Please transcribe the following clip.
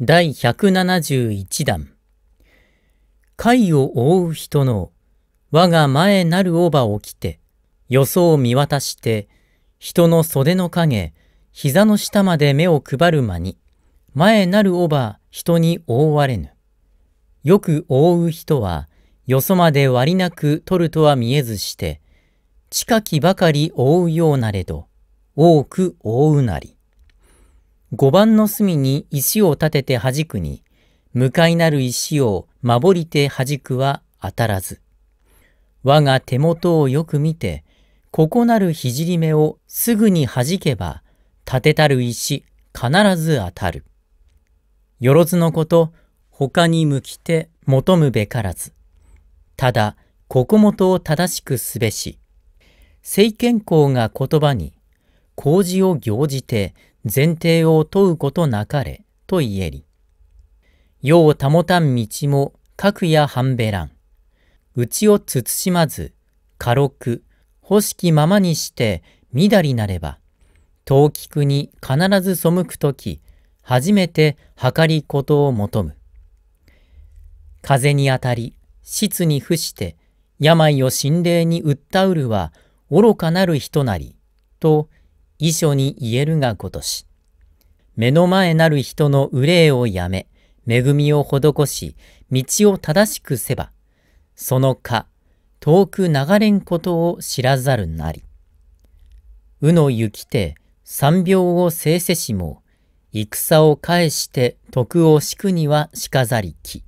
第171弾貝を覆う人の我が前なるおばを着てよそを見渡して人の袖の影膝の下まで目を配る間に前なるおば人に覆われぬよく覆う人はよそまで割りなく取るとは見えずして近きばかり覆うようなれど多く覆うなり五番の隅に石を立てて弾くに、向かいなる石を守りて弾くは当たらず。我が手元をよく見て、ここなる肘目をすぐに弾けば、立てたる石必ず当たる。よろずのこと、他に向きて求むべからず。ただ、ここもとを正しくすべし。聖剣公が言葉に、工事を行じて前提を問うことなかれ、と言えり。世を保たん道も、核や半べらん。内を慎まず、軽く、欲しきままにして、みだりなれば、当菊に必ず背くとき、初めて計りことを求む。風に当たり、質に伏して、病を心霊に訴うるは、愚かなる人なり、と遺書に言えるがごとし。目の前なる人の憂いをやめ、恵みを施し、道を正しくせば、そのか、遠く流れんことを知らざるなり。うの行きて、三病を制せしも、戦を返して徳を敷くにはしかざりき。